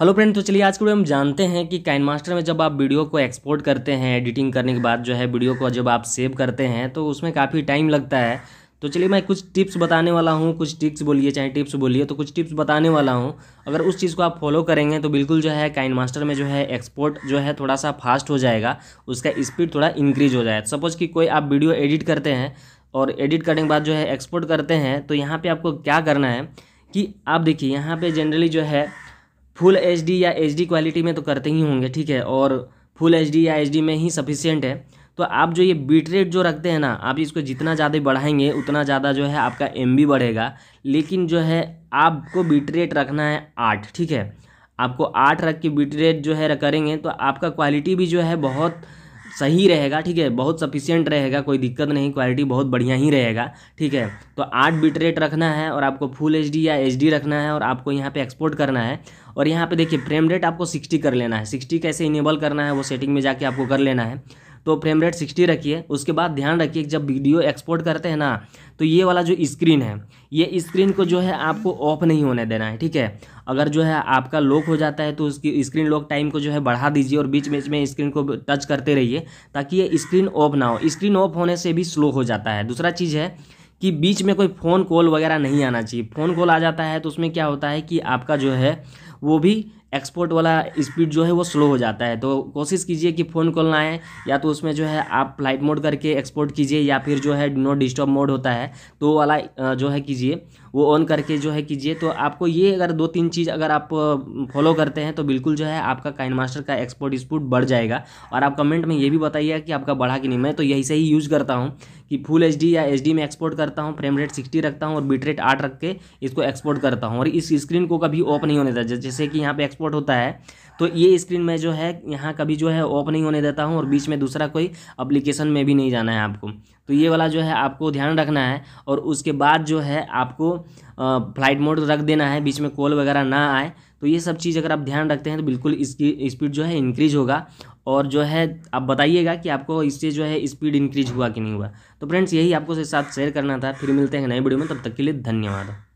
hello friend तो चलिए आज के वीडियो हम जानते हैं कि काइन मास्टर में जब आप वीडियो को एक्सपोर्ट करते हैं एडिटिंग करने के बाद जो है वीडियो को जब आप सेव करते हैं तो उसमें काफ़ी टाइम लगता है तो चलिए मैं कुछ टिप्स बताने वाला हूँ कुछ टिप्स बोलिए चाहे टिप्स बोलिए तो कुछ टिप्स बताने वाला हूँ अगर उस चीज़ को आप फॉलो करेंगे तो बिल्कुल जो है काइन मास्टर में जो है एक्सपोर्ट जो है थोड़ा सा फास्ट हो जाएगा उसका स्पीड थोड़ा इंक्रीज हो जाएगा सपोज़ कि कोई आप वीडियो एडिट करते हैं और एडिट करने के बाद जो है एक्सपोर्ट करते हैं तो यहाँ पर आपको क्या करना है कि आप देखिए यहाँ पर जनरली जो है फुल एच या एच क्वालिटी में तो करते ही होंगे ठीक है और फुल एच या एच में ही सफिशियंट है तो आप जो ये बीट रेट जो रखते हैं ना आप इसको जितना ज़्यादा बढ़ाएंगे उतना ज़्यादा जो है आपका एम बढ़ेगा लेकिन जो है आपको बीट रेट रखना है आठ ठीक है आपको आठ रख के बीट रेट जो है करेंगे तो आपका क्वालिटी भी जो है बहुत सही रहेगा ठीक है बहुत सफिशियंट रहेगा कोई दिक्कत नहीं क्वालिटी बहुत बढ़िया ही रहेगा ठीक है तो आठ बिट रेट रखना है और आपको फुल एच या एच रखना है और आपको यहाँ पे एक्सपोर्ट करना है और यहाँ पे देखिए फ्रेम रेट आपको सिक्सटी कर लेना है सिक्सटी कैसे इनेबल करना है वो सेटिंग में जाके आपको कर लेना है तो फ्रेम रेट सिक्सटी रखिए उसके बाद ध्यान रखिए जब वीडियो एक्सपोर्ट करते हैं ना तो ये वाला जो स्क्रीन है ये स्क्रीन को जो है आपको ऑफ नहीं होने देना है ठीक है अगर जो है आपका लॉक हो जाता है तो उसकी स्क्रीन लॉक टाइम को जो है बढ़ा दीजिए और बीच बीच में स्क्रीन को टच करते रहिए ताकि ये स्क्रीन ऑफ ना हो स्क्रीन ऑफ होने से भी स्लो हो जाता है दूसरा चीज़ है कि बीच में कोई फ़ोन कॉल वगैरह नहीं आना चाहिए फ़ोन कॉल आ जाता है तो उसमें क्या होता है कि आपका जो है वो भी एक्सपोर्ट वाला स्पीड जो है वो स्लो हो जाता है तो कोशिश कीजिए कि फ़ोन कॉल ना आए या तो उसमें जो है आप फ्लाइट मोड करके एक्सपोर्ट कीजिए या फिर जो है नो डिस्टर्ब मोड होता है तो वाला जो है कीजिए वो ऑन करके जो है कीजिए तो आपको ये अगर दो तीन चीज़ अगर आप फॉलो करते हैं तो बिल्कुल जो है आपका काइन मास्टर का एक्सपोर्ट स्पीड बढ़ जाएगा और आप कमेंट में ये भी बताइए कि आपका बढ़ा कि नहीं मैं तो यही से ही यूज़ करता हूँ कि फुल एच या एच में एक्सपोर्ट करता हूँ फ्रेम रेट सिक्सटी रखता हूँ और बीट रेट आठ रख के इसको एक्सपोर्ट करता हूँ और इस स्क्रीन को कभी ऑफ नहीं होने देता जैसे कि यहाँ पर एक्सपोर्ट होता है तो ये स्क्रीन में जो है यहाँ कभी जो है ऑफ नहीं होने देता हूँ और बीच में दूसरा कोई अप्लीकेशन में भी नहीं जाना है आपको तो ये वाला जो है आपको ध्यान रखना है और उसके बाद जो है आपको फ्लाइट मोड रख देना है बीच में कॉल वगैरह ना आए तो ये सब चीज़ अगर आप ध्यान रखते हैं तो बिल्कुल इसकी स्पीड जो है इंक्रीज होगा और जो है आप बताइएगा कि आपको इससे जो है स्पीड इंक्रीज हुआ कि नहीं हुआ तो फ्रेंड्स यही आपको साथ शेयर करना था फिर मिलते हैं नए वीडियो में तब तक के लिए धन्यवाद